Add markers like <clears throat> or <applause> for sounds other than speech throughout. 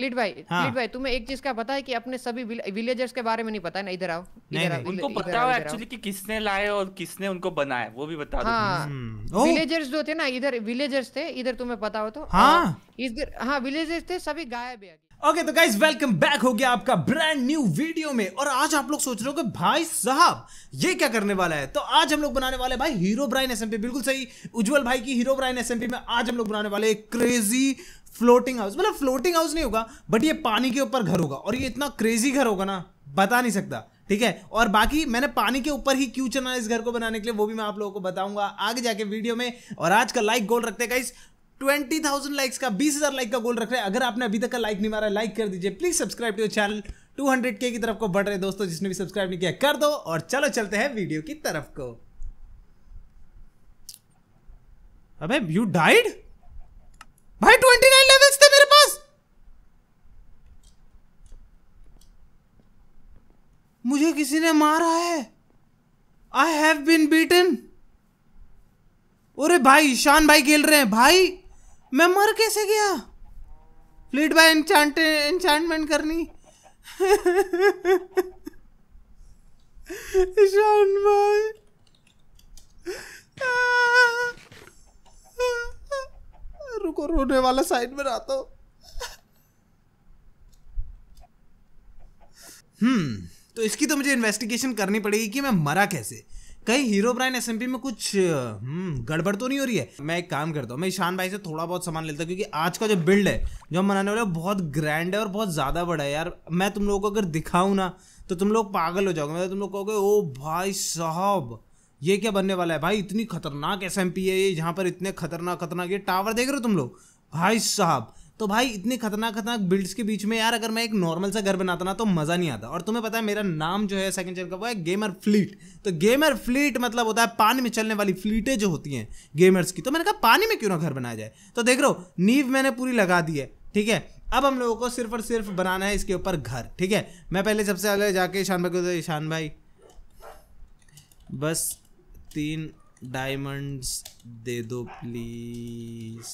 Lead भाई हाँ। Lead भाई तुम्हें एक चीज का पता है कि अपने सभी विलेजर्स के बारे में नहीं पता है ना इधर आओ इधर आओ उनको पता है एक्चुअली कि किसने लाए और किसने उनको बनाया वो भी बता दो विलेजर्स हाँ। हम्म। जो थे ना इधर विलेजर्स थे इधर तुम्हें पता हो तो हाँ, हाँ। इधर हाँ विलेजर्स थे सभी गायब है ओके तो गाइज वेलकम बैक हो गया आपका ब्रांड न्यू वीडियो में और आज आप लोग सोच रहे हो कि भाई साहब ये क्या करने वाला है तो आज हम लोग बनाने वाले भाई हीरो ब्राइन एसएमपी बिल्कुल सही उज्जवल भाई की हीरो ब्राइन एसएमपी में आज हम लोग बनाने वाले क्रेजी फ्लोटिंग हाउस मतलब फ्लोटिंग हाउस नहीं होगा बट ये पानी के ऊपर घर होगा और ये इतना क्रेजी घर होगा ना बता नहीं सकता ठीक है और बाकी मैंने पानी के ऊपर ही क्यों चुना इस घर को बनाने के लिए वो भी मैं आप लोगों को बताऊंगा आगे जाके वीडियो में और आज का लाइक गोल रखते हैं ट्वेंटी थाउजेंड लाइक्स का बीस हजार लाइक का गोल रख रहे हैं अगर आपने अभी तक का लाइक नहीं मारा लाइक कर दीजिए please subscribe to channel two hundred K की तरफ को बढ़ रहे दोस्तों जिसने भी सब्सक्राइब नहीं किया कर दो और चलो चलते हैं वीडियो की तरफ को अबे यू डाइड किसी ने मारा है आई हैव बिन बीटन अरे भाई ईशान भाई खेल रहे हैं भाई मैं मर कैसे गया फ्लीट बाय एनचांट करनी ईशान भाई रुको रोने वाला साइड में आता हूं हम्म hmm। तो इसकी तो मुझे इन्वेस्टिगेशन करनी पड़ेगी कि मैं मरा कैसे कहीं हीरो ब्राइन एस में कुछ हम्म, गड़बड़ तो नहीं हो रही है मैं एक काम करता हूँ मैं ईशान भाई से थोड़ा बहुत सामान लेता हूँ क्योंकि आज का जो बिल्ड है जो हम बनाने वाले बहुत ग्रैंड है और बहुत ज़्यादा बड़ा है यार मैं तुम लोगों को अगर दिखाऊँ ना तो तुम लोग पागल हो जाओगे मैं तुम लोग कहोगे ओ भाई साहब ये क्या बनने वाला है भाई इतनी खतरनाक एस है ये यहाँ पर इतने खतरनाक खतरनाक ये टावर देख रहे हो तुम लोग भाई साहब तो भाई इतने खतरनाक खतरनाक बिल्ड्स के बीच में यार अगर मैं एक नॉर्मल सा घर बनाता ना तो मज़ा नहीं आता और तुम्हें पता है मेरा नाम जो है सेकंड चैनल का वो है गेमर फ्लीट तो गेमर फ्लीट मतलब होता है पानी में चलने वाली फ्लीटें जो होती हैं गेमर्स की तो मैंने कहा पानी में क्यों ना घर बनाया जाए तो देख रो नींव मैंने पूरी लगा दी है ठीक है अब हम लोगों को सिर्फ और सिर्फ बनाना है इसके ऊपर घर ठीक है मैं पहले सबसे पहले जाके ईशान भाई को ईशान भाई बस तीन डायमंड्स दे दो प्लीज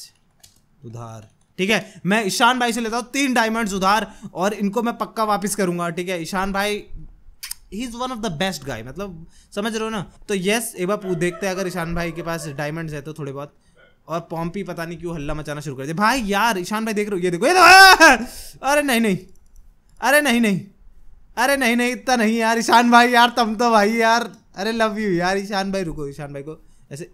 उधार ठीक है मैं ईशान भाई से लेता हूँ तीन डायमंड्स उधार और इनको मैं पक्का वापस करूंगा ठीक है ईशान भाई he is one of the best guy मतलब समझ रहे हो ना तो यस एक बार देखते हैं अगर ईशान भाई के पास डायमंड्स है तो थोड़े बहुत और पॉम्पी पता नहीं क्यों हल्ला मचाना शुरू कर दिया भाई यार ईशान भाई देख रहे हो ये देखो ये देखो तो, <laughs> अरे नहीं नहीं अरे नहीं नहीं अरे नहीं नहीं इतना नहीं यार ईशान भाई यार तुम तो भाई यार अरे लव यू यार ईशान भाई रुको ईशान भाई को ऐसे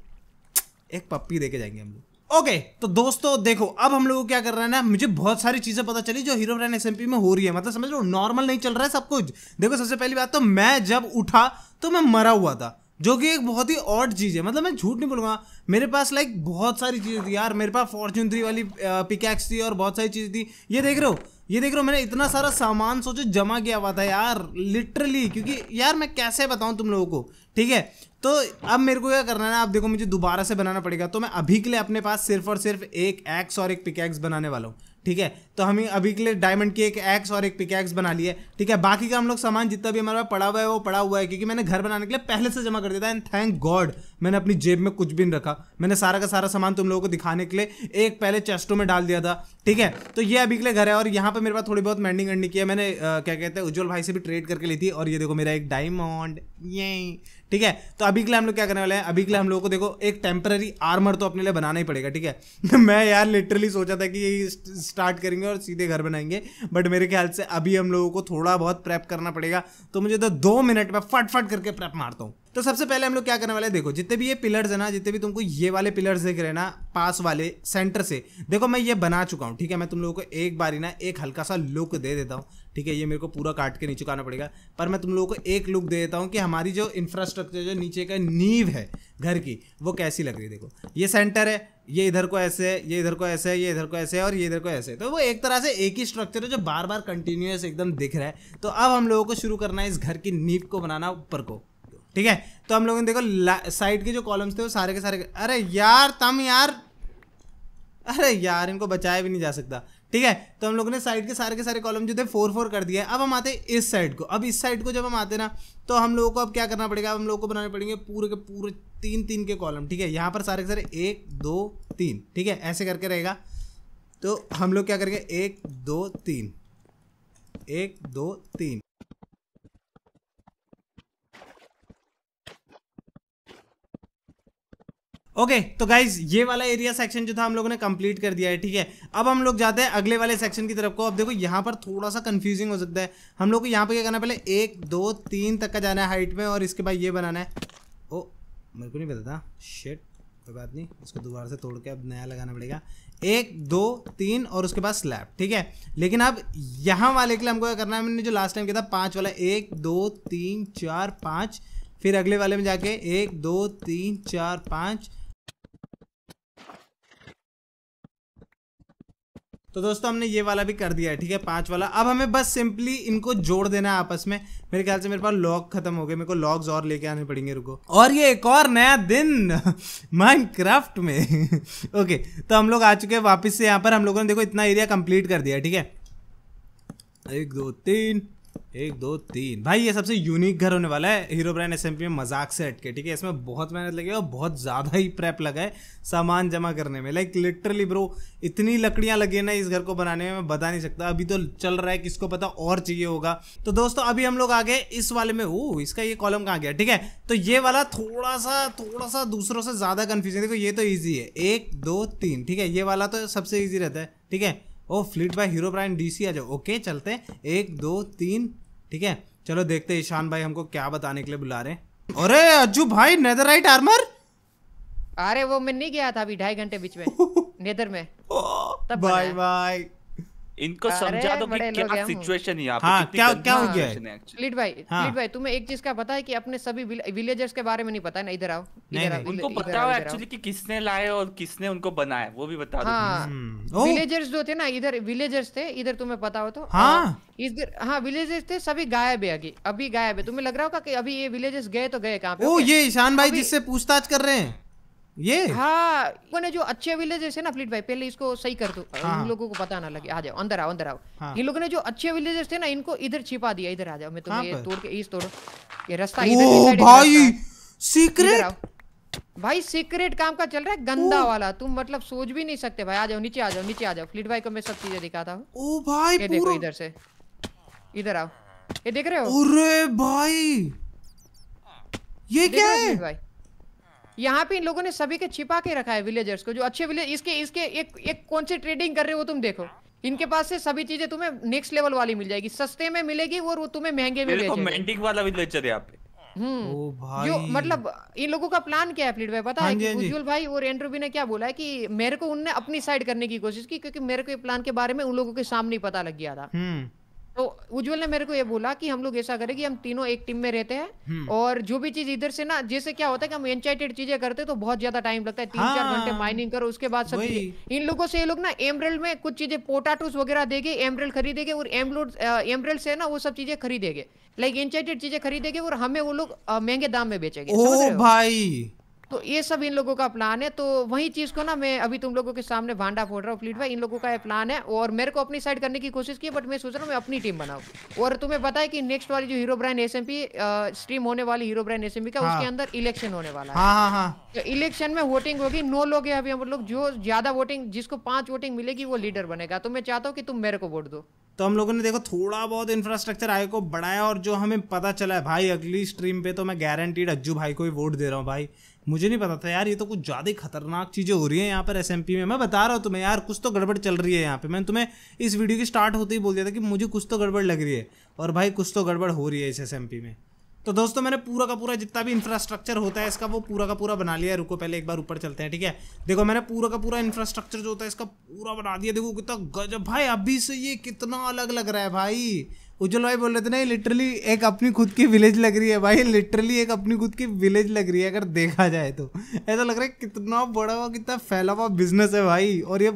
एक पप्पी दे के जाएंगे हम लोग ओके तो दोस्तों देखो अब हम लोग क्या कर रहे हैं ना मुझे बहुत सारी चीजें पता चली जो हीरो ब्रांड एसएमपी में हो रही है मतलब समझ लो नॉर्मल नहीं चल रहा है सब कुछ देखो सबसे पहली बात तो मैं जब उठा तो मैं मरा हुआ था जो कि एक बहुत ही ऑड चीज़ है मतलब मैं झूठ नहीं बोलूंगा मेरे पास लाइक बहुत सारी चीज़ें थी यार मेरे पास फॉर्चून थ्री वाली पिकैक्स थी और बहुत सारी चीज़ें थी ये देख रहे हो ये देख रहा हूँ मैंने इतना सारा सामान सोचो जमा किया हुआ था यार लिटरली क्योंकि यार मैं कैसे बताऊँ तुम लोगों को ठीक है तो अब मेरे को क्या करना है ना आप देखो मुझे दोबारा से बनाना पड़ेगा तो मैं अभी के लिए अपने पास सिर्फ और सिर्फ एक एक्स और एक पिकैक्स बनाने वाला हूँ ठीक है तो हमें अभी के लिए डायमंड की एक एक्स और एक पिक एक्स बना लिया है ठीक है बाकी का हम लोग सामान जितना भी हमारे पास पड़ा हुआ है वो पड़ा हुआ है क्योंकि मैंने घर बनाने के लिए पहले से जमा कर दिया था एंड थैंक गॉड मैंने अपनी जेब में कुछ भी नहीं रखा मैंने सारा का सारा सामान तुम लोगों को दिखाने के लिए एक पहले चेस्टों में डाल दिया था ठीक है तो ये अभी के लिए घर है और यहाँ पर मेरे पास थोड़ी बहुत मैंडिंग वैंडिंग की है मैंने क्या कहते हैं उज्ज्वल भाई से भी ट्रेड करके ली थी और ये देखो मेरा एक डायमंड यही ठीक है तो अभी के लिए हम लोग क्या करने वाले हैं अभी के लिए हम लोग को देखो एक टेम्पररी आर्मर तो अपने लिए बनाना ही पड़ेगा ठीक है <laughs> मैं यार लिटरली सोचा था कि स्टार्ट करेंगे और सीधे घर बनाएंगे बट मेरे ख्याल से अभी हम लोगों को थोड़ा बहुत प्रेप करना पड़ेगा तो मुझे तो दो मिनट में फटफट करके प्रेप मारता हूँ तो सबसे पहले हम लोग क्या करने वाले हैं देखो जितने भी ये पिलर्स है ना जितने भी तुमको ये वाले पिलर्स देख रहे हैं ना पास वाले सेंटर से देखो मैं ये बना चुका हूँ ठीक है मैं तुम लोगों को एक बार ही ना एक हल्का सा लुक दे देता हूँ ठीक है ये मेरे को पूरा काट के नीचे आना पड़ेगा पर मैं तुम लोगों को एक लुक दे देता हूँ कि हमारी जो इंफ्रास्ट्रक्चर जो नीचे का नींव है घर की वो कैसी लग रही है देखो ये सेंटर है ये इधर को ऐसे है ये इधर को ऐसे है ये इधर को ऐसे है और ये इधर को ऐसे है तो वो एक तरह से एक ही स्ट्रक्चर है जो बार बार कंटिन्यूस एकदम दिख रहा है तो अब हम लोगों को शुरू करना है इस घर की नींव को बनाना ऊपर को ठीक है तो हम लोगों ने देखो साइड के जो कॉलम्स थे वो सारे के सारे के, अरे यार तम यार अरे यार इनको बचाया भी नहीं जा सकता ठीक है तो हम लोगों ने साइड के सारे के सारे कॉलम जो थे फोर फोर कर दिया अब हम आते हैं इस साइड को अब इस साइड को जब हम आते ना तो हम लोगों को अब क्या करना पड़ेगा अब हम लोगों को बनाने पड़ेंगे पूरे के पूरे तीन तीन के कॉलम ठीक है यहाँ पर सारे के सारे एक दो तीन ठीक है ऐसे करके रहेगा तो हम लोग क्या करेंगे एक दो तीन एक दो तीन ओके तो गाइज ये वाला एरिया सेक्शन जो था हम लोगों ने कंप्लीट कर दिया है ठीक है अब हम लोग जाते हैं अगले वाले सेक्शन की तरफ को अब देखो यहाँ पर थोड़ा सा कंफ्यूजिंग हो सकता है हम लोग को यहाँ पर क्या करना है पहले एक दो तीन तक का जाना है हाइट में और इसके बाद ये बनाना है ओ oh, मेरे को नहीं पता था शेट कोई बात नहीं इसको दोबारा से तोड़ के अब नया लगाना पड़ेगा एक दो तीन और उसके बाद स्लैब ठीक है लेकिन अब यहाँ वाले के लिए हमको क्या करना है मैंने जो लास्ट टाइम किया था पाँच वाला एक दो तीन चार पाँच फिर अगले वाले में जाके एक दो तीन चार पाँच तो दोस्तों हमने ये वाला भी कर दिया है ठीक है पांच वाला अब हमें बस सिंपली इनको जोड़ देना है आपस में मेरे ख्याल से मेरे पास लॉग खत्म हो गए मेरे को लॉग्स और लेके आने पड़ेंगे रुको और ये एक और नया दिन माइनक्राफ्ट में ओके <laughs> तो हम लोग आ चुके हैं वापस से यहाँ पर हम लोगों ने देखो इतना एरिया कंप्लीट कर दिया ठीक है एक दो तीन एक दो तीन भाई ये सबसे यूनिक घर होने वाला है हीरो ब्रांड एस में मजाक से हटके ठीक है इसमें बहुत मेहनत लगी और बहुत ज़्यादा ही प्रेप लगा है सामान जमा करने में लाइक लिटरली ब्रो इतनी लकड़ियाँ लगी ना इस घर को बनाने में मैं बता नहीं सकता अभी तो चल रहा है किसको पता और चाहिए होगा तो दोस्तों अभी हम लोग आ गए इस वाले में ओह इसका ये कॉलम कहाँ गया ठीक है तो ये वाला थोड़ा सा थोड़ा सा दूसरों से ज़्यादा कन्फ्यूजन देखो ये तो ईजी है एक दो तीन ठीक है ये वाला तो सबसे ईजी रहता है ठीक है ओ fleet by Herobrine DC आ जाओ ओके चलते हैं एक दो तीन ठीक है चलो देखते हैं ईशान भाई हमको क्या बताने के लिए बुला रहे हैं अरे अज्जू भाई नेदरराइट आर्मर अरे वो मैं नहीं गया था अभी ढाई घंटे बीच में नेदर <laughs> में तब बाय बाय इनको समझा दो कि क्या सिचुएशन है यहाँ पे हाँ, क्या क्या हो गया लीड भाई हाँ. लीड भाई तुम्हें एक चीज का पता है कि अपने सभी विलेजर्स के बारे में नहीं पता है ना इधर आओ इधर आओ उनको पता है एक्चुअली कि किसने लाए और किसने उनको बनाया वो भी बता दो विलेजर्स हाँ। हम्म। जो थे ना इधर विलेजर्स थे इधर तुम्हें पता हो तो हाँ, हाँ इधर हाँ विलेजर्स थे सभी गायब है अभी गायब है तुम्हें लग रहा होगा कि अभी ये विलेजर्स गए तो गए कहाँ पे ओ ये ईशान भाई जिससे पूछताछ कर रहे हैं ये हाँ मैंने जो अच्छे विलेजेस है ना फ्लिट भाई पहले इसको सही कर दो हाँ। इन लोगों को पता ना लगे आ जाओ अंदर आओ अंदर आओ हाँ। इन लोगों ने जो अच्छे विलेजेस थे ना इनको इधर छिपा दिया इधर आ जाओ मैं तुम्हें तो तोड़ के इस तोड़ो ये रास्ता इधर भाई सीक्रेट भाई सीक्रेट काम का चल रहा है गंदा वाला तुम मतलब सोच भी नहीं सकते भाई आ जाओ नीचे आ जाओ नीचे आ जाओ फ्लिट भाई को मैं सब चीजें दिखाता हूँ ओ भाई देखो इधर से इधर आओ ये देख रहे हो अरे भाई ये क्या है भाई यहाँ पे इन लोगों ने सभी के छिपा के रखा है विलेजर्स को जो अच्छे विलेज इसके इसके एक एक कौन से ट्रेडिंग कर रहे हो तुम देखो इनके पास से सभी चीजें तुम्हें नेक्स्ट लेवल वाली मिल जाएगी सस्ते में मिलेगी और वो तुम्हें महंगे में बेचेंगे वाला पे हम्म। मतलब इन लोगों का प्लान क्या है फ्लीट भाई पता है हाँ कि हाँ उज्जवल भाई और भी ने क्या बोला है कि मेरे को उनने अपनी साइड करने की कोशिश की क्योंकि मेरे को प्लान के बारे में उन लोगों के सामने ही पता लग गया था हम्म। तो उज्जवल ने मेरे को ये बोला कि हम लोग ऐसा करें कि हम तीनों एक टीम में रहते हैं हम्म। और जो भी चीज इधर से ना जैसे क्या होता है कि हम एंचाइटेड चीजें करते तो बहुत ज्यादा टाइम लगता है तीन हाँ। चार घंटे माइनिंग करो उसके बाद सब इन लोगों से ये लोग ना एमरेल में कुछ चीजें पोटाटोस वगैरह देगी एमरेल खरीदेगे और एमलोड एमरेल से ना वो सब चीजें खरीदेगे लाइक एंचाइटेड चीजें खरीदेगी और हमें वो लोग महंगे दाम में बेचेंगे भाई तो ये सब इन लोगों का प्लान है तो वही चीज़ को ना मैं अभी तुम लोगों के सामने भांडा फोड़ रहा हूँ प्लीट भाई इन लोगों का ये प्लान है और मेरे को अपनी साइड करने की कोशिश की बट मैं सोच रहा हूँ मैं अपनी टीम बनाऊ और तुम्हें पता है कि नेक्स्ट वाली जो हीरो ब्रांड एस स्ट्रीम होने वाली हीरो ब्रांड एस का उसके हाँ। अंदर इलेक्शन होने वाला है हाँ हाँ।, हाँ। तो इलेक्शन में वोटिंग होगी नौ लोग है अभी हम लोग जो ज्यादा वोटिंग जिसको पांच वोटिंग मिलेगी वो लीडर बनेगा तो मैं चाहता हूँ कि तुम मेरे को वोट दो तो हम लोगों ने देखो थोड़ा बहुत इंफ्रास्ट्रक्चर आगे को बढ़ाया और जो हमें पता चला है भाई अगली स्ट्रीम पे तो मैं गारंटीड अज्जू भाई को ही वोट दे रहा हूँ भाई मुझे नहीं पता था यार ये तो कुछ ज़्यादा खतरनाक चीज़ें हो रही हैं यहाँ पर एस में मैं बता रहा हूँ तुम्हें यार कुछ तो गड़बड़ चल रही है यहाँ पे मैंने तुम्हें इस वीडियो की स्टार्ट होते ही बोल दिया था कि मुझे कुछ तो गड़बड़ लग रही है और भाई कुछ तो गड़बड़ हो रही है इस एस में तो दोस्तों मैंने पूरा का पूरा जितना भी इंफ्रास्ट्रक्चर होता है इसका वो पूरा का पूरा बना लिया है रुको पहले एक बार ऊपर चलते हैं ठीक है देखो मैंने पूरा का पूरा इंफ्रास्ट्रक्चर जो होता है इसका पूरा बना दिया देखो कितना गजब भाई अभी से ये कितना अलग लग रहा है भाई उज्जवल भाई बोल रहे थे ना ये लिटरली एक अपनी खुद की विलेज लग रही है भाई लिटरली एक अपनी खुद की विलेज लग रही है अगर देखा जाए तो ऐसा लग रहा है कितना बड़ा हुआ कितना फैला हुआ बिजनेस है भाई और ये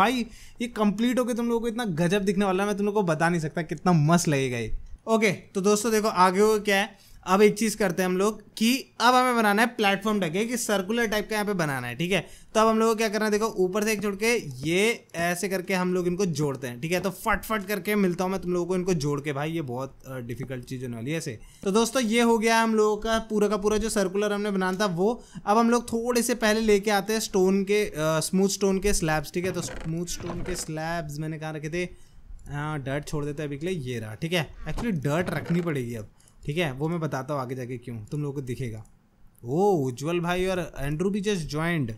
भाई ये कंप्लीट होकर तुम लोगों को इतना गजब दिखने वाला है मैं तुम लोग को बता नहीं सकता कितना मस्त लगेगा ये ओके तो दोस्तों देखो आगे हो क्या है अब एक चीज़ करते हैं हम लोग कि अब हमें बनाना है प्लेटफॉर्म ढके कि सर्कुलर टाइप का यहाँ पे बनाना है ठीक है तो अब हम लोग को क्या करना है देखो ऊपर से एक जोड़ के ये ऐसे करके हम लोग इनको जोड़ते हैं ठीक है तो फट फट करके मिलता हूँ मैं तुम लोगों को इनको जोड़ के भाई ये बहुत डिफिकल्ट चीज़ होने वाली है ऐसे तो दोस्तों ये हो गया हम लोगों का पूरा का पूरा जो सर्कुलर हमने बनाना था वो अब हम लोग थोड़े से पहले लेके आते हैं स्टोन के स्मूथ स्टोन के स्लैब्स ठीक है तो स्मूथ स्टोन के स्लैब्स मैंने कहा रखे थे हाँ डर्ट छोड़ देते हैं अभी के लिए ये रहा ठीक है एक्चुअली डर्ट रखनी पड़ेगी अब ठीक है वो मैं बताता हूँ आगे जाके क्यों तुम लोगों को दिखेगा ओ उज्जवल भाई और एंड्रू भी जस्ट हम्म, ज्वाइंड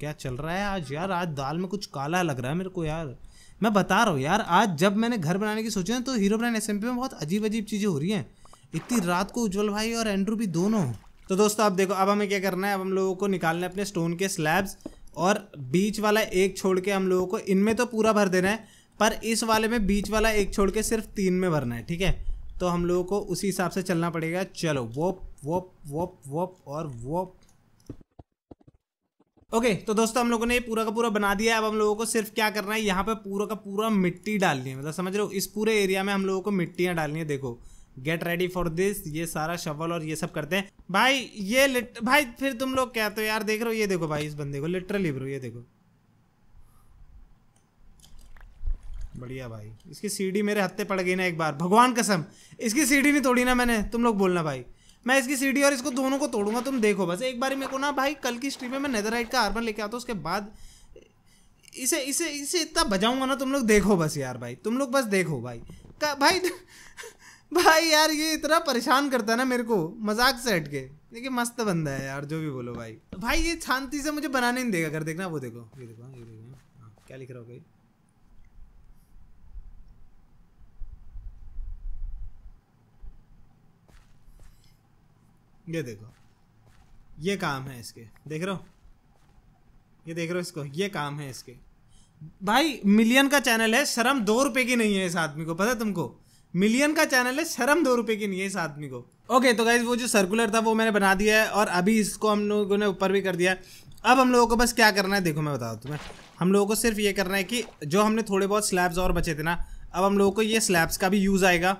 क्या चल रहा है आज यार आज दाल में कुछ काला लग रहा है मेरे को यार मैं बता रहा हूँ यार आज जब मैंने घर बनाने की सोची ना तो हीरो ब्रांड एस में बहुत अजीब अजीब चीज़ें हो रही हैं इतनी रात को उज्जवल भाई और एंड्रू भी दोनों तो दोस्तों आप देखो अब हमें क्या करना है अब हम लोगों को निकालना है अपने स्टोन के स्लैब्स और बीच वाला एक छोड़ के हम लोगों को इनमें तो पूरा भर देना है पर इस वाले में बीच वाला एक छोड़ के सिर्फ तीन में भरना है ठीक है तो हम लोगों को उसी हिसाब से चलना पड़ेगा चलो वोप वोप वोप वोप और वोप ओके तो दोस्तों हम लोगों ने पूरा का पूरा बना दिया है अब हम लोगों को सिर्फ क्या करना है यहाँ पे पूरा का पूरा मिट्टी डालनी है मतलब समझ रहे हो इस पूरे एरिया में हम लोगों को मिट्टियाँ डालनी है देखो गेट रेडी फॉर दिस ये सारा शवल और ये सब करते हैं भाई ये लिट... भाई फिर तुम लोग कहते हो यार देख रहे हो ये देखो भाई इस बंदे को लिटरली ब्रो ये देखो बढ़िया भाई इसकी सीढ़ी मेरे हत्ते पड़ गई ना एक बार भगवान कसम इसकी सीढ़ी नहीं तोड़ी ना मैंने तुम लोग बोलना भाई मैं इसकी सीढ़ी और इसको दोनों को तोड़ूंगा तुम देखो बस एक बार मेरे को ना भाई कल की स्ट्रीम में मैं नेदरराइट का आर्मर लेके आता हूँ उसके बाद इसे इसे इसे इतना बजाऊंगा ना तुम लोग देखो बस यार भाई तुम लोग बस देखो भाई का भाई <laughs> भाई यार ये इतना परेशान करता है ना मेरे को मजाक से हट के देखिए मस्त बंदा है यार जो भी बोलो भाई भाई ये शांति से मुझे बनाने नहीं देगा अगर देखना वो देखो ये देखो ये देखो हाँ, क्या लिख रहा हो भाई ये देखो ये काम है इसके देख रहे हो ये देख रहे हो इसको ये काम है इसके भाई मिलियन का चैनल है शर्म दो रुपए की नहीं है इस आदमी को पता तुमको मिलियन का चैनल है शर्म दो रुपए की नहीं है इस आदमी को ओके तो गाइज वो जो सर्कुलर था वो मैंने बना दिया है और अभी इसको हम लोगों ने ऊपर भी कर दिया है अब हम लोगों को बस क्या करना है देखो मैं बताऊँ तुम्हें हम लोगों को सिर्फ ये करना है कि जो हमने थोड़े बहुत स्लैब्स और बचे थे ना अब हम लोगों को ये स्लैब्स का भी यूज़ आएगा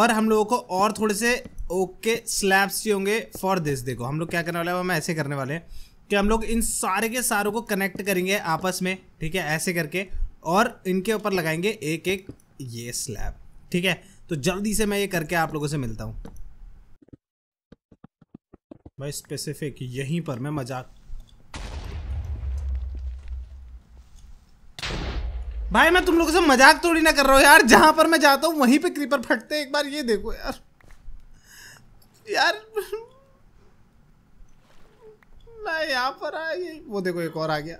और हम लोगों को और थोड़े से ओके स्लैब्स ही होंगे फॉर दिस देखो हम लोग क्या करने वाले हैं हम ऐसे करने वाले हैं कि हम लोग इन सारे के सारों को कनेक्ट करेंगे आपस में ठीक है ऐसे करके और इनके ऊपर लगाएंगे एक एक ये स्लैब ठीक है तो जल्दी से मैं ये करके आप लोगों से मिलता हूँ भाई स्पेसिफिक यहीं पर मैं मजाक भाई मैं तुम लोगों से मजाक थोड़ी ना कर रहा हूँ यार जहां पर मैं जाता हूँ वहीं पे क्रीपर फटते एक बार ये देखो यार यार मैं यहाँ पर आ वो देखो एक और आ गया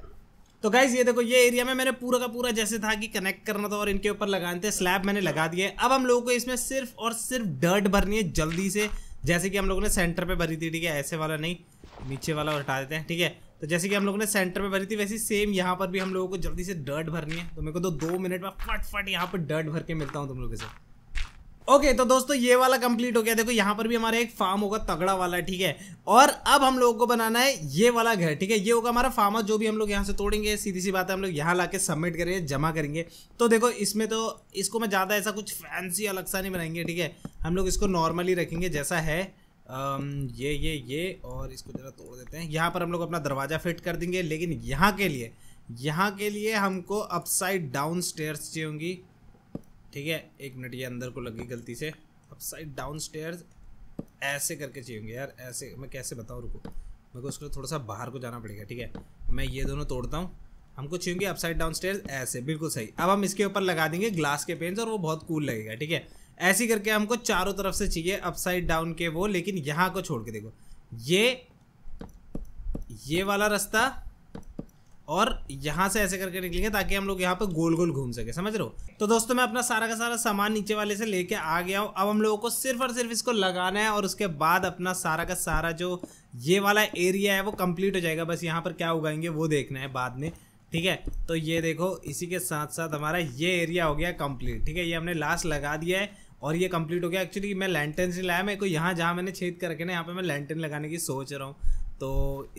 तो गाइज ये देखो ये एरिया में मैंने पूरा का पूरा जैसे था कि कनेक्ट करना था और इनके ऊपर लगाने थे स्लैब मैंने लगा दिए अब हम लोगों को इसमें सिर्फ और सिर्फ डर्ट भरनी है जल्दी से जैसे कि हम लोगों ने सेंटर पे भरी थी ठीक है ऐसे वाला नहीं नीचे वाला उठा देते हैं ठीक है तो जैसे कि हम लोगों ने सेंटर पे भरी थी वैसे सेम यहाँ पर भी हम लोगों को जल्दी से डर्ट भरनी है तो मेरे को तो दो मिनट में फट फट यहाँ पर डर्ट भर के मिलता हूँ तुम लोगों से ओके okay, तो दोस्तों ये वाला कंप्लीट हो गया देखो यहाँ पर भी हमारा एक फार्म होगा तगड़ा वाला ठीक है और अब हम लोगों को बनाना है ये वाला घर ठीक है ये होगा हमारा फार्म जो भी हम लोग यहाँ से तोड़ेंगे सीधी सी बात है हम लोग यहाँ ला सबमिट करेंगे जमा करेंगे तो देखो इसमें तो इसको मैं ज़्यादा ऐसा कुछ फैंसी अलग सा नहीं बनाएंगे ठीक है हम लोग इसको नॉर्मली रखेंगे जैसा है ये ये ये और इसको ज़रा तोड़ देते हैं यहाँ पर हम लोग अपना दरवाज़ा फिट कर देंगे लेकिन यहाँ के लिए यहाँ के लिए हमको अपसाइड डाउन स्टेयर्स चाहिए होंगी ठीक है एक मिनट ये अंदर को लगी गलती से अपसाइड डाउन स्टेयर्स ऐसे करके चाहिए होंगे यार ऐसे मैं कैसे बताऊँ रुको मेरे को उसको थोड़ा सा बाहर को जाना पड़ेगा ठीक है मैं ये दोनों तोड़ता हूँ हमको चाहिए अपसाइड डाउन स्टेयर ऐसे बिल्कुल सही अब हम इसके ऊपर लगा देंगे ग्लास के पेंस और वो बहुत कूल लगेगा ठीक है ऐसी करके हमको चारों तरफ से चाहिए अपसाइड डाउन के वो लेकिन यहाँ को छोड़ के देखो ये ये वाला रास्ता और यहाँ से ऐसे करके निकलेंगे ताकि हम लोग यहाँ पे गोल गोल घूम सके समझ रहे हो तो दोस्तों मैं अपना सारा का सारा सामान नीचे वाले से लेके आ गया हूँ अब हम लोगों को सिर्फ और सिर्फ इसको लगाना है और उसके बाद अपना सारा का सारा जो ये वाला एरिया है वो कंप्लीट हो जाएगा बस यहाँ पर क्या उगाएंगे वो देखना है बाद में ठीक है तो ये देखो इसी के साथ साथ हमारा ये एरिया हो गया कंप्लीट ठीक है ये हमने लास्ट लगा दिया है और ये कंप्लीट हो गया एक्चुअली मैं लैंटन से लाया मेरे को यहाँ जहाँ मैंने छेद करके ना यहाँ पे मैं लैंटन लगाने की सोच रहा हूँ तो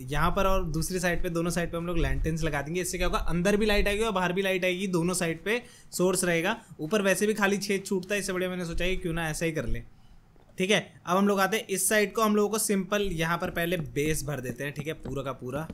यहाँ पर और दूसरी साइड पे दोनों साइड पे हम लोग लैंटेंस लगा देंगे इससे क्या होगा अंदर भी लाइट आएगी और बाहर भी लाइट आएगी दोनों साइड पे सोर्स रहेगा ऊपर वैसे भी खाली छेद छूटता है इससे बढ़िया मैंने सोचा कि क्यों ना ऐसा ही कर ले ठीक है अब हम लोग आते हैं इस साइड को हम लोगों को सिंपल यहाँ पर पहले बेस भर देते हैं ठीक है पूरा का पूरा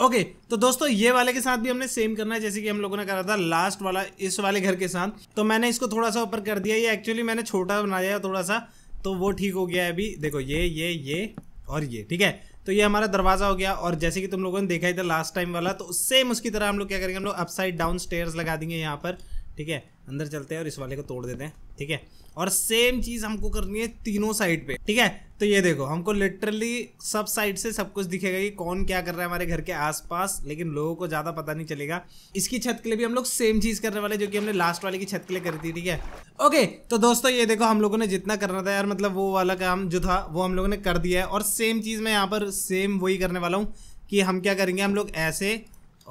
ओके okay, तो दोस्तों ये वाले के साथ भी हमने सेम करना है जैसे कि हम लोगों ने करा था लास्ट वाला इस वाले घर के साथ तो मैंने इसको थोड़ा सा ऊपर कर दिया ये एक्चुअली मैंने छोटा बनाया है थोड़ा सा तो वो ठीक हो गया है अभी देखो ये ये ये और ये ठीक है तो ये हमारा दरवाजा हो गया और जैसे कि तुम लोगों ने देखा ही था लास्ट टाइम वाला तो सेम उसकी तरह हम लोग क्या करेंगे हम लोग अपसाइड डाउन स्टेयर्स लगा देंगे यहाँ पर ठीक है अंदर चलते हैं और इस वाले को तोड़ देते हैं ठीक है और सेम चीज हमको करनी है तीनों साइड पे ठीक है तो ये देखो हमको लिटरली सब साइड से सब कुछ दिखेगा कि कौन क्या कर रहा है हमारे घर के आसपास लेकिन लोगों को ज़्यादा पता नहीं चलेगा इसकी छत के लिए भी हम लोग सेम चीज़ करने वाले जो कि हमने लास्ट वाले की छत के लिए करी थी ठीक है ओके तो दोस्तों ये देखो हम लोगों ने जितना करना था यार मतलब वो वाला काम जो था वो हम लोगों ने कर दिया है और सेम चीज़ मैं यहाँ पर सेम वही करने वाला हूँ कि हम क्या करेंगे हम लोग ऐसे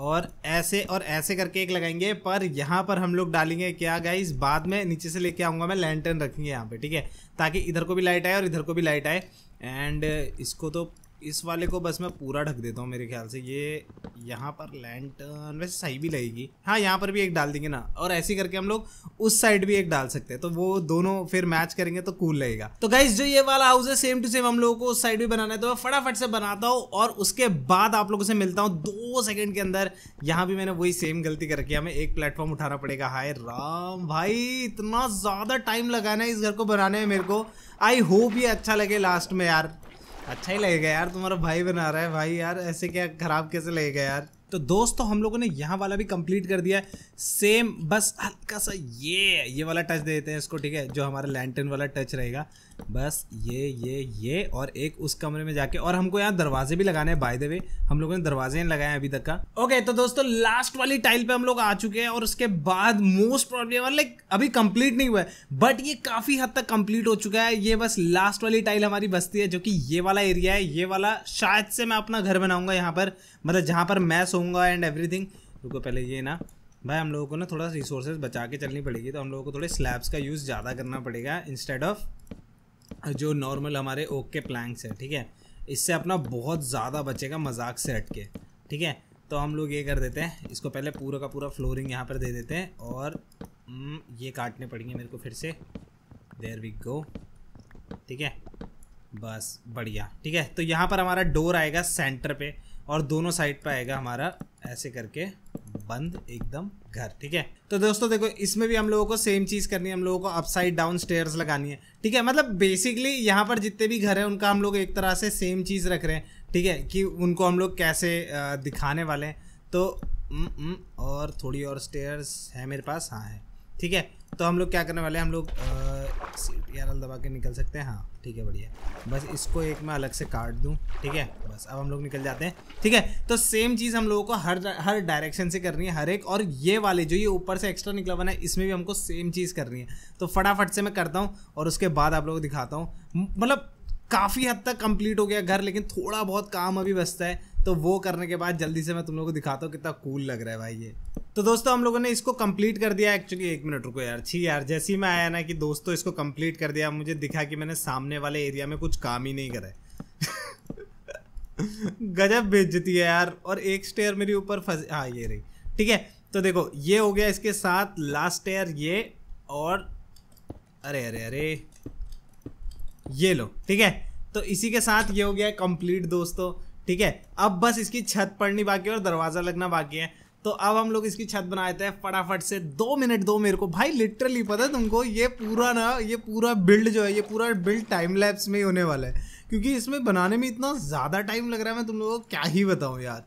और ऐसे और ऐसे करके एक लगाएंगे पर यहाँ पर हम लोग डालेंगे क्या गाइस बाद में नीचे से लेके आऊँगा मैं लैंटर्न रखेंगे यहाँ पे ठीक है ताकि इधर को भी लाइट आए और इधर को भी लाइट आए एंड इसको तो इस वाले को बस मैं पूरा ढक देता हूँ मेरे ख्याल से ये यहाँ पर लैंड वैसे सही भी लगेगी हाँ यहाँ पर भी एक डाल देंगे ना और ऐसे करके हम लोग उस साइड भी एक डाल सकते हैं तो वो दोनों फिर मैच करेंगे तो कूल लगेगा तो गाइस जो ये वाला हाउस है सेम टू सेम हम लोगों को उस साइड भी बनाना है तो मैं फटाफट से बनाता हूँ और उसके बाद आप लोगों से मिलता हूँ दो सेकेंड के अंदर यहाँ भी मैंने वही सेम गलती करके हमें एक प्लेटफॉर्म उठाना पड़ेगा हाय राम भाई इतना ज़्यादा टाइम लगाना है इस घर को बनाने में मेरे को आई होप ये अच्छा लगे लास्ट में यार अच्छा ही लगेगा यार तुम्हारा भाई बना रहा है भाई यार ऐसे क्या खराब कैसे लगेगा यार तो दोस्तों तो हम लोगों ने यहाँ वाला भी कंप्लीट कर दिया है सेम बस हल्का सा ये ये वाला टच दे देते हैं इसको ठीक है जो हमारा लैंटन वाला टच रहेगा बस ये ये ये और एक उस कमरे में जाके और हमको यहाँ दरवाजे भी लगाने हैं बाय द वे हम लोगों ने दरवाजे ही लगाए हैं अभी तक का ओके तो दोस्तों लास्ट वाली टाइल पे हम लोग आ चुके हैं और उसके बाद मोस्ट प्रॉब्लम लाइक अभी कंप्लीट नहीं हुआ है बट ये काफ़ी हद तक कंप्लीट हो चुका है ये बस लास्ट वाली टाइल हमारी बस्ती है जो कि ये वाला एरिया है ये वाला शायद से मैं अपना घर बनाऊंगा यहाँ पर मतलब जहाँ पर मैं सोऊंगा एंड एवरीथिंग रुको पहले ये ना भाई हम लोगों को ना थोड़ा रिसोर्सेज बचा के चलनी पड़ेगी तो हम लोगों को थोड़े स्लैब्स का यूज़ ज़्यादा करना पड़ेगा इंस्टेड ऑफ जो नॉर्मल हमारे ओक के प्लैंक्स हैं ठीक है इससे अपना बहुत ज़्यादा बचेगा मजाक से हट के ठीक है तो हम लोग ये कर देते हैं इसको पहले पूरा का पूरा फ्लोरिंग यहाँ पर दे देते हैं और हम्म, ये काटने पड़ेंगे मेरे को फिर से देर वी गो ठीक है बस बढ़िया ठीक है तो यहाँ पर हमारा डोर आएगा सेंटर पे और दोनों साइड पर आएगा हमारा ऐसे करके बंद एकदम घर ठीक है तो दोस्तों देखो इसमें भी हम लोगों को सेम चीज़ करनी है हम लोगों को अपसाइड डाउन स्टेयर्स लगानी है ठीक है मतलब बेसिकली यहाँ पर जितने भी घर हैं उनका हम लोग एक तरह से सेम चीज़ रख रहे हैं ठीक है कि उनको हम लोग कैसे दिखाने वाले हैं तो न, हम्म, न, हम्म, और थोड़ी और स्टेयर्स है मेरे पास हाँ है ठीक है तो हम लोग क्या करने वाले हैं हम लोग यार एल दबा के निकल सकते हैं हाँ ठीक है बढ़िया बस इसको एक मैं अलग से काट दूँ ठीक है बस अब हम लोग निकल जाते हैं ठीक है तो सेम चीज़ हम लोगों को हर हर डायरेक्शन से करनी है हर एक और ये वाले जो ये ऊपर से एक्स्ट्रा निकला हुआ है इसमें भी हमको सेम चीज़ करनी है तो फटाफट से मैं करता हूँ और उसके बाद आप लोग दिखाता हूँ मतलब काफ़ी हद तक कंप्लीट हो गया घर लेकिन थोड़ा बहुत काम अभी बचता है तो वो करने के बाद जल्दी से मैं तुम लोग को दिखाता हूँ कितना कूल लग रहा है भाई ये तो दोस्तों हम लोगों ने इसको कंप्लीट कर दिया एक्चुअली एक मिनट रुको यार छी यार जैसे ही मैं आया ना कि दोस्तों इसको कंप्लीट कर दिया मुझे दिखा कि मैंने सामने वाले एरिया में कुछ काम ही नहीं करा <laughs> गजब भेजती है यार और एक स्टेयर मेरे ऊपर फंस हाँ ये रही ठीक है तो देखो ये हो गया इसके साथ लास्ट स्टेयर ये और अरे अरे अरे ये लो ठीक है तो इसी के साथ ये हो गया कंप्लीट दोस्तों ठीक है अब बस इसकी छत पड़नी बाकी है और दरवाज़ा लगना बाकी है तो अब हम लोग इसकी छत बना देते हैं फटाफट से दो मिनट दो मेरे को भाई लिटरली पता है तुमको ये पूरा ना ये पूरा बिल्ड जो है ये पूरा बिल्ड टाइम लैब्स में ही होने वाला है क्योंकि इसमें बनाने में इतना ज़्यादा टाइम लग रहा है मैं तुम लोगों को क्या ही बताऊँ यार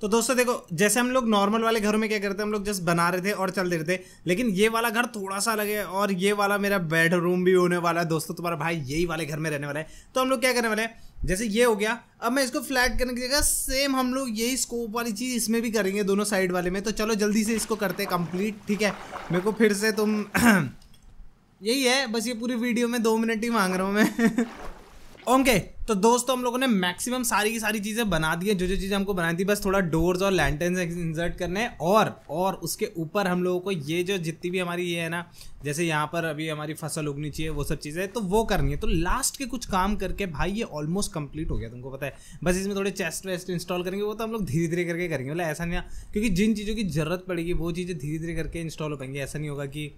तो दोस्तों देखो जैसे हम लोग नॉर्मल वाले घरों में क्या करते हैं हम लोग जस्ट बना रहे थे और चल दे रहे थे लेकिन ये वाला घर थोड़ा सा लगे और ये वाला मेरा बेडरूम भी होने वाला है दोस्तों तुम्हारा भाई यही वाले घर में रहने वाला है तो हम लोग क्या करने वाले हैं जैसे ये हो गया अब मैं इसको फ्लैट करने की जगह सेम हम लोग यही स्कोप वाली चीज़ इसमें भी करेंगे दोनों साइड वाले में तो चलो जल्दी से इसको करते हैं कंप्लीट ठीक है मेरे को फिर से तुम <clears throat> यही है बस ये पूरी वीडियो में दो मिनट ही मांग रहा हूँ मैं <laughs> ओके तो दोस्तों हम लोगों ने मैक्सिमम सारी की सारी चीज़ें बना दी है जो जो चीज़ें हमको बनाई थी बस थोड़ा डोर्स और लैंटर्न इंसर्ट करने हैं और और उसके ऊपर हम लोगों को ये जो जितनी भी हमारी ये है ना जैसे यहाँ पर अभी हमारी फसल उगनी चाहिए वो सब चीज़ें तो वो करनी है तो लास्ट के कुछ काम करके भाई ये ऑलमोस्ट कंप्लीट हो गया तुमको पता है बस इसमें थोड़े चेस्ट वेस्ट इंस्टॉल करेंगे वो तो हम लोग धीरे धीरे करके करेंगे बोले मतलब ऐसा नहीं क्योंकि जिन चीज़ों की ज़रूरत पड़ेगी वो चीज़ें धीरे धीरे करके इंस्टॉल हो पाएंगे ऐसा नहीं होगा कि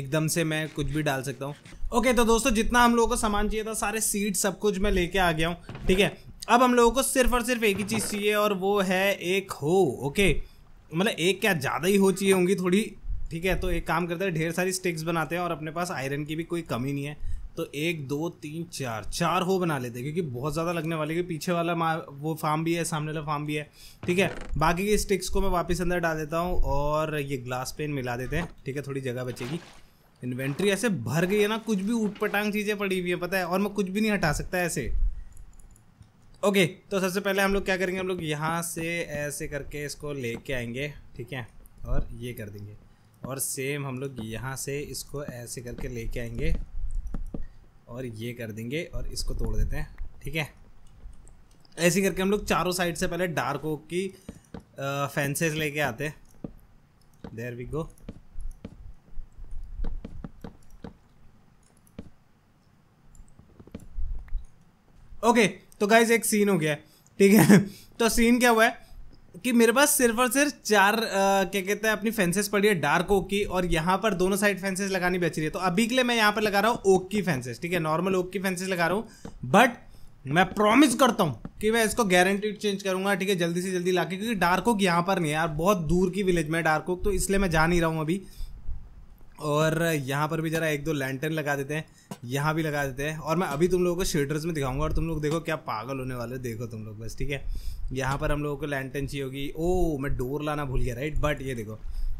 एकदम से मैं कुछ भी डाल सकता हूँ ओके तो दोस्तों जितना हम लोगों को सामान चाहिए था सारे सीड सब कुछ मैं लेके आ आ गया हूँ ठीक है अब हम लोगों को सिर्फ और सिर्फ एक ही चीज़ चाहिए और वो है एक हो ओके मतलब एक क्या ज़्यादा ही हो चाहिए होंगी थोड़ी ठीक है तो एक काम करते हैं ढेर सारी स्टिक्स बनाते हैं और अपने पास आयरन की भी कोई कमी नहीं है तो एक दो तीन चार चार हो बना लेते हैं क्योंकि बहुत ज़्यादा लगने वाले क्योंकि पीछे वाला वो फार्म भी है सामने वाला फार्म भी है ठीक है बाकी की स्टिक्स को मैं वापस अंदर डाल देता हूँ और ये ग्लास पेन मिला देते हैं ठीक है थोड़ी जगह बचेगी इन्वेंट्री ऐसे भर गई है ना कुछ भी ऊट चीज़ें पड़ी हुई है पता है और मैं कुछ भी नहीं हटा सकता ऐसे ओके तो सबसे पहले हम लोग क्या करेंगे हम लोग यहाँ से ऐसे करके इसको लेके आएंगे ठीक है और ये कर देंगे और सेम हम लोग यहाँ से इसको ऐसे करके लेके आएंगे और ये कर देंगे और इसको तोड़ देते हैं ठीक है ऐसे करके हम लोग चारों साइड से पहले डार्क ओक की फेंसेस लेके आते हैं देर वी गो ओके तो गाइज एक सीन हो गया ठीक है <laughs> तो सीन क्या हुआ है कि मेरे पास सिर्फ और सिर्फ चार आ, क्या कहते हैं अपनी फेंसेस पड़ी है डार्क ओक की और यहाँ पर दोनों साइड फेंसेस लगानी बच रही है तो अभी के लिए मैं यहाँ पर लगा रहा हूँ ओक की फेंसेस ठीक है नॉर्मल ओक की फेंसेस लगा रहा हूँ बट मैं प्रॉमिस करता हूँ कि मैं इसको गारंटीड चेंज करूंगा ठीक है जल्दी से जल्दी ला क्योंकि डार्क ओक यहाँ पर नहीं है यार बहुत दूर की विलेज में डार्क ओक तो इसलिए मैं जा नहीं रहा हूँ अभी और यहाँ पर भी ज़रा एक दो लैंटर्न लगा देते हैं यहाँ भी लगा देते हैं और मैं अभी तुम लोगों को शेडर्स में दिखाऊंगा और तुम लोग देखो क्या पागल होने वाले देखो तुम लोग बस ठीक है यहाँ पर हम लोगों को लैंटर्न चाहिए होगी ओ मैं डोर लाना भूल गया राइट बट ये देखो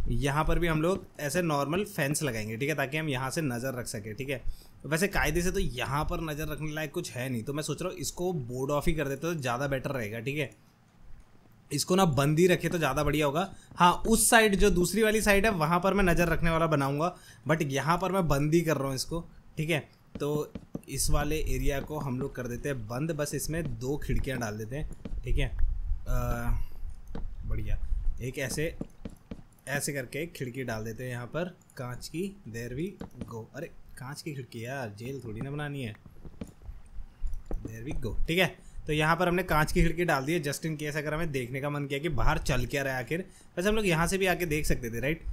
यहाँ पर भी हम लोग ऐसे नॉर्मल फेंस लगाएंगे ठीक है ताकि हम यहाँ से नज़र रख सकें ठीक है वैसे कायदे से तो यहाँ पर नज़र रखने लायक कुछ है नहीं तो मैं सोच रहा हूँ इसको बोर्ड ऑफ ही कर देते तो ज़्यादा बेटर रहेगा ठीक है इसको ना बंद ही रखे तो ज़्यादा बढ़िया होगा हाँ उस साइड जो दूसरी वाली साइड है वहाँ पर मैं नज़र रखने वाला बनाऊँगा बट यहाँ पर मैं बंद ही कर रहा हूँ इसको ठीक है तो इस वाले एरिया को हम लोग कर देते हैं बंद बस इसमें दो खिड़कियाँ डाल देते हैं ठीक है बढ़िया एक ऐसे ऐसे करके खिड़की डाल देते हैं यहाँ पर कांच की देर वी गो अरे कांच की खिड़की यार जेल थोड़ी ना बनानी है देर वी गो ठीक है तो यहाँ पर हमने कांच की खिड़की डाल दी है जस्ट इन केस अगर हमें देखने का मन किया कि बाहर चल क्या रहा है आखिर वैसे हम लोग यहाँ से भी आके देख सकते थे राइट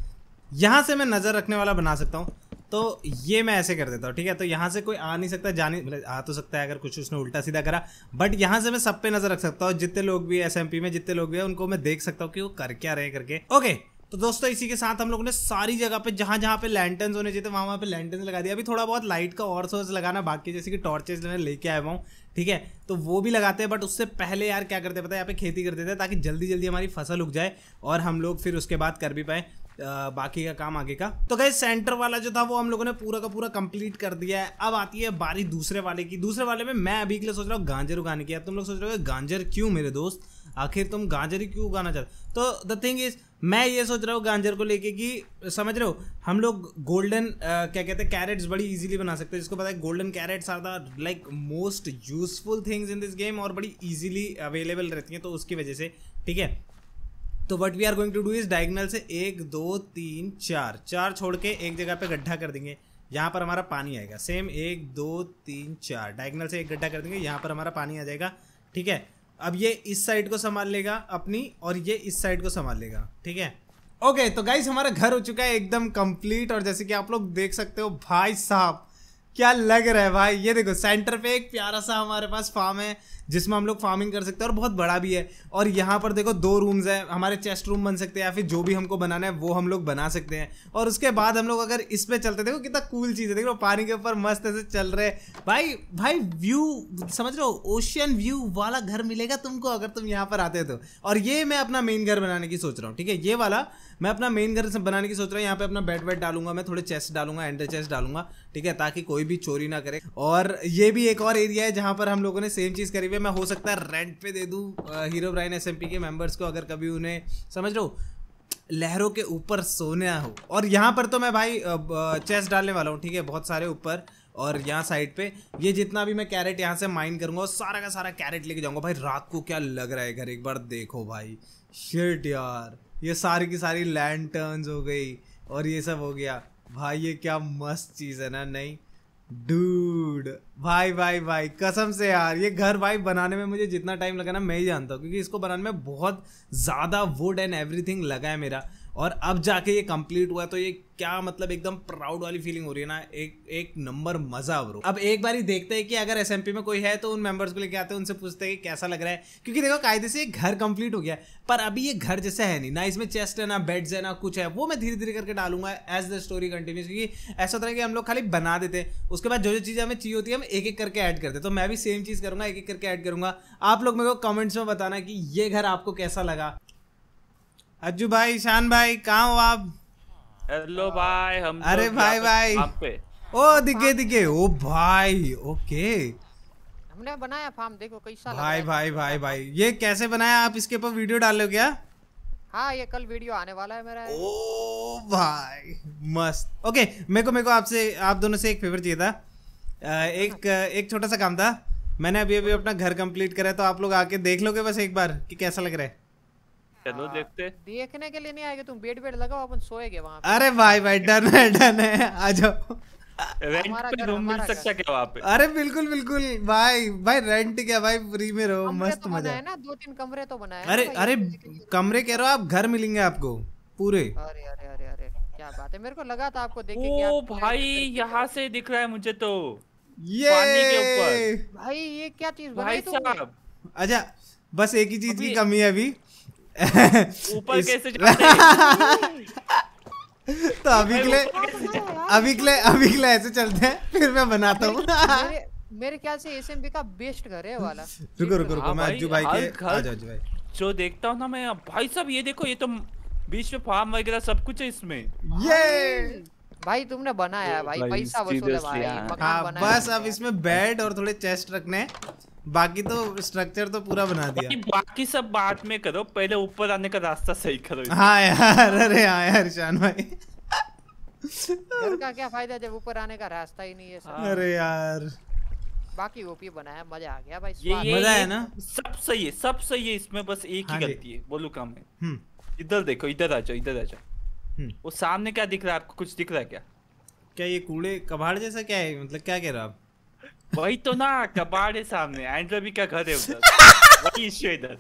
यहाँ से मैं नज़र रखने वाला बना सकता हूँ तो ये मैं ऐसे कर देता हूँ ठीक है तो यहाँ से कोई आ नहीं सकता जा नहीं मतलब आ तो सकता है अगर कुछ उसने उल्टा सीधा करा बट यहाँ से मैं सब पे नज़र रख सकता हूँ जितने लोग भी एस में जितने लोग भी हैं उनको मैं देख सकता हूँ कि वो कर क्या रहे करके ओके तो दोस्तों इसी के साथ हम लोगों ने सारी जगह पे जहाँ जहाँ पे लैंटर्न होने चाहिए वहाँ वहाँ पे लैंटर्न लगा दिया अभी थोड़ा बहुत लाइट का और सोर्स लगाना बाकी जैसे कि टॉर्चेस मैंने लेके आया हुआ ठीक है तो वो भी लगाते हैं बट उससे पहले यार क्या करते हैं पता है यहाँ पे खेती करते थे ताकि जल्दी जल्दी हमारी फसल उग जाए और हम लोग फिर उसके बाद कर भी पाए बाकी का काम आगे का तो कहीं सेंटर वाला जो था वो हम लोगों ने पूरा का पूरा कंप्लीट कर दिया है अब आती है बारी दूसरे वाले की दूसरे वाले में मैं अभी के लिए सोच रहा हूँ गांजर उगाने की अब तुम लोग सोच रहे हो गांजर क्यों मेरे दोस्त आखिर तुम गाजर ही क्यों उगाना चाहते तो द थिंग इज मैं ये सोच रहा हूँ गाजर को लेके कि समझ रहे हो हम लोग गोल्डन क्या कहते हैं कैरेट्स बड़ी इजीली बना सकते हैं जिसको पता है golden carrots are the like most useful things in this game और बड़ी इजीली अवेलेबल रहती हैं तो उसकी वजह से ठीक है तो what we are going to do is diagonal से एक दो तीन चार चार छोड़ के एक जगह पे गड्ढा कर देंगे यहाँ पर हमारा पानी आएगा सेम एक दो तीन चार डायगनल से एक गड्ढा कर देंगे यहाँ पर हमारा पानी आ जाएगा ठीक है अब ये इस साइड को संभाल लेगा अपनी और ये इस साइड को संभाल लेगा ठीक है ओके तो गाइस हमारा घर हो चुका है एकदम कंप्लीट और जैसे कि आप लोग देख सकते हो भाई साहब क्या लग रहा है भाई ये देखो सेंटर पे एक प्यारा सा हमारे पास फार्म है जिसमें हम लोग फार्मिंग कर सकते हैं और बहुत बड़ा भी है और यहाँ पर देखो दो रूम्स हैं हमारे चेस्ट रूम बन सकते हैं या फिर जो भी हमको बनाना है वो हम लोग बना सकते हैं और उसके बाद हम लोग अगर इस पर चलते देखो कितना कूल चीज़ है देखो पानी के ऊपर मस्त ऐसे चल रहे भाई भाई व्यू समझ लो ओशियन व्यू वाला घर मिलेगा तुमको अगर तुम यहाँ पर आते तो और ये मैं अपना मेन घर बनाने की सोच रहा हूँ ठीक है ये वाला मैं अपना मेन घर बनाने की सोच रहा हूँ यहाँ पे अपना बेड वेड डालूंगा मैं थोड़े चेस्ट डालूंगा एंडर चेस्ट डालूंगा ठीक है ताकि कोई भी चोरी ना करे और ये भी एक और एरिया है जहाँ पर हम लोगों ने सेम चीज़ करी हुई है मैं हो सकता है रेंट पे दे दू हीरो ब्राइन एस के मेम्बर्स को अगर कभी उन्हें समझ लो लहरों के ऊपर सोना हो और यहाँ पर तो मैं भाई चेस्ट डालने वाला हूँ ठीक है बहुत सारे ऊपर और यहाँ साइड पे ये जितना भी मैं कैरेट यहाँ से माइन करूँगा और सारा का सारा कैरेट लेके जाऊँगा भाई रात को क्या लग रहा है घर एक बार देखो भाई शिट यार ये सारी की सारी लैंड टर्न्स हो गई और ये सब हो गया भाई ये क्या मस्त चीज है ना नहीं डूड भाई भाई भाई कसम से यार ये घर भाई बनाने में मुझे जितना टाइम लगा ना मैं ही जानता हूँ क्योंकि इसको बनाने में बहुत ज़्यादा वुड एंड एवरीथिंग लगा है मेरा और अब जाके ये कंप्लीट हुआ तो ये क्या मतलब एकदम प्राउड वाली फीलिंग हो रही है ना एक एक नंबर मजा ब्रो अब एक बार ही देखते हैं कि अगर एस में कोई है तो उन मेंबर्स को लेके आते हैं उनसे पूछते हैं कि कैसा लग रहा है क्योंकि देखो कायदे से घर कंप्लीट हो गया पर अभी ये घर जैसा है नहीं ना इसमें चेस्ट है ना बेड्स है ना कुछ है वो मैं धीरे धीरे करके डालूंगा एज द स्टोरी कंटिन्यूस क्योंकि ऐसा होता है कि हम लोग खाली बना देते हैं उसके बाद जो जो चीज़ें हमें चाहिए होती है हम एक एक करके ऐड करते तो मैं भी सेम चीज़ करूंगा एक एक करके ऐड करूंगा आप लोग मेरे को कमेंट्स में बताना कि ये घर आपको कैसा लगा अज्जू भाई शान भाई कहा हो आप हेलो भाई हम अरे भाई भाई ओ दिखे दिखे ओ भाई ओके हमने बनाया फार्म देखो कैसा भाई भाई भाई भाई ये कैसे बनाया आप इसके ऊपर वीडियो डालो क्या हाँ ये कल वीडियो आने वाला है मेरा ओ भाई मस्त ओके मेरे को मेरे को आपसे आप दोनों से एक फेवर चाहिए था एक एक छोटा सा काम था मैंने अभी अभी अपना घर कंप्लीट करा है तो आप लोग आके देख लोगे बस एक बार कि कैसा लग रहा है चलो हाँ, देखते देखने के लिए नहीं आएगा तुम बेड बेड लगाओ अपन सोएंगे वहां अरे भाई भाई डन है डन है आ जाओ रेंट पे रूम मिल सकता क्या पे अरे बिल्कुल बिल्कुल भाई भाई रेंट क्या भाई फ्री में रहो मस्त तो मजा है ना दो तीन कमरे तो बनाए अरे अरे कमरे कह रहे हो आप घर मिलेंगे आपको पूरे अरे अरे अरे अरे क्या बात है मेरे को लगा था आपको देख ओ भाई यहाँ से दिख रहा है मुझे तो ये भाई ये क्या चीज भाई साहब अच्छा बस एक ही चीज की कमी है अभी ऊपर कैसे <laughs> तो अभी के लिए अभी के लिए अभी के लिए ऐसे चलते हैं फिर मैं बनाता हूँ मेरे ख्याल से एसएमबी का बेस्ट घर है वाला रुको रुको रुको हाँ मैं अज्जू भाई के आ जाओ भाई जो देखता हूँ ना मैं भाई सब ये देखो ये तो बीच में फार्म वगैरह सब कुछ है इसमें ये भाई तुमने बनाया भाई पैसा वसूल है भाई हाँ, बस अब इसमें बेड और थोड़े चेस्ट रखने बाकी तो स्ट्रक्चर तो पूरा बना दिया बाकी सब बाद में करो पहले ऊपर आने का रास्ता सही करो हाँ यार अरे हाँ यार शान भाई घर का क्या फायदा जब ऊपर आने का रास्ता ही नहीं है अरे यार बाकी ओपी बनाया मजा आ गया भाई ये, ये मजा है ना सब सही है सब सही है इसमें बस एक ही हाँ गलती है बोलू काम में हम्म। इधर देखो इधर आ जाओ इधर आ जाओ हम्म। वो सामने क्या दिख रहा है आपको कुछ दिख रहा है क्या क्या ये कूड़े कबाड़ जैसा क्या है मतलब क्या कह रहा है आप वही तो ना कबाड़ है सामने एंड्रोबी का घर है उधर <laughs> वही इश्यू इधर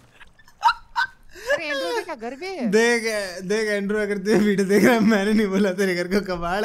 देख देख एंड्रो अगर तू वीडियो देख रहा है मैंने नहीं बोला तेरे घर को कबाड़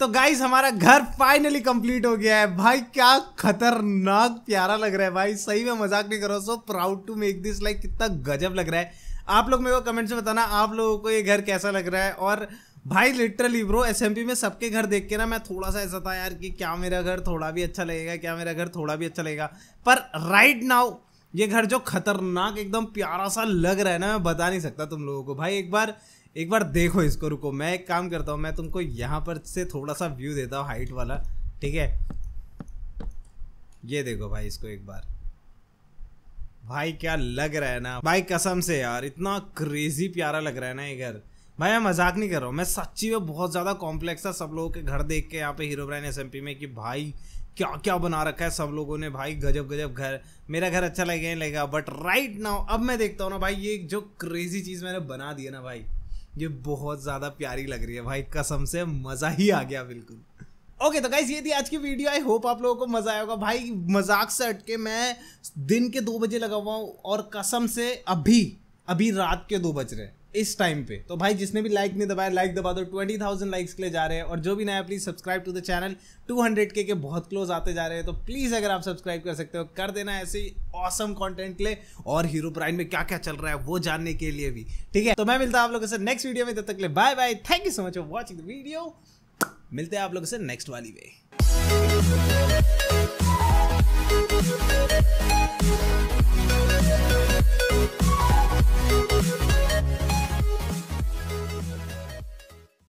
तो गाइस हमारा घर फाइनली कंप्लीट हो गया है भाई क्या खतरनाक प्यारा लग रहा है भाई सही में मजाक नहीं करो so proud to make this like कितना गजब लग रहा है आप लोग मेरे को कमेंट्स में बताना आप लोगों को ये घर कैसा लग रहा है और भाई लिटरली ब्रो एस में सबके घर देख के ना मैं थोड़ा सा ऐसा था यार कि क्या मेरा घर थोड़ा भी अच्छा लगेगा क्या मेरा घर थोड़ा भी अच्छा लगेगा पर राइट नाउ ये घर जो खतरनाक एकदम प्यारा सा लग रहा है ना मैं बता नहीं सकता तुम लोगों को भाई एक बार एक बार देखो इसको रुको मैं एक काम करता हूँ मैं तुमको यहाँ पर से थोड़ा सा व्यू देता हूँ हाइट वाला ठीक है ये देखो भाई इसको एक बार भाई क्या लग रहा है ना भाई कसम से यार इतना क्रेजी प्यारा लग रहा है ना ये घर भाई मैं मजाक नहीं कर रहा हूँ मैं सच्ची में बहुत ज़्यादा कॉम्प्लेक्स था सब लोगों के घर देख के यहाँ पे हीरो ब्राइन एस में कि भाई क्या क्या बना रखा है सब लोगों ने भाई गजब गजब घर मेरा घर अच्छा लगे नहीं लगेगा बट राइट नाउ अब मैं देखता हूँ ना भाई ये जो क्रेजी चीज़ मैंने बना दी है ना भाई ये बहुत ज़्यादा प्यारी लग रही है भाई कसम से मज़ा ही आ गया बिल्कुल ओके okay, तो गाइज ये थी आज की वीडियो आई होप आप लोगों को मजा आया होगा भाई मजाक से हटके मैं दिन के दो बजे लगा हुआ हूँ और कसम से अभी अभी रात के दो बज रहे हैं इस टाइम पे तो भाई जिसने भी लाइक नहीं दबाया लाइक दबा दो ट्वेंटी थाउजेंड लाइक्स के लिए जा रहे हैं और जो भी नया please subscribe to the channel two hundred K के बहुत क्लोज आते जा रहे हैं तो प्लीज़ अगर आप सब्सक्राइब कर सकते हो कर देना ऐसे ही ऑसम कॉन्टेंट ले और हीरो प्राइन में क्या क्या चल रहा है वो जानने के लिए भी ठीक है तो मैं मिलता हूँ आप लोगों से नेक्स्ट वीडियो में तब तक ले bye bye thank you so much for watching the video मिलते हैं आप लोगों से नेक्स्ट वाली वे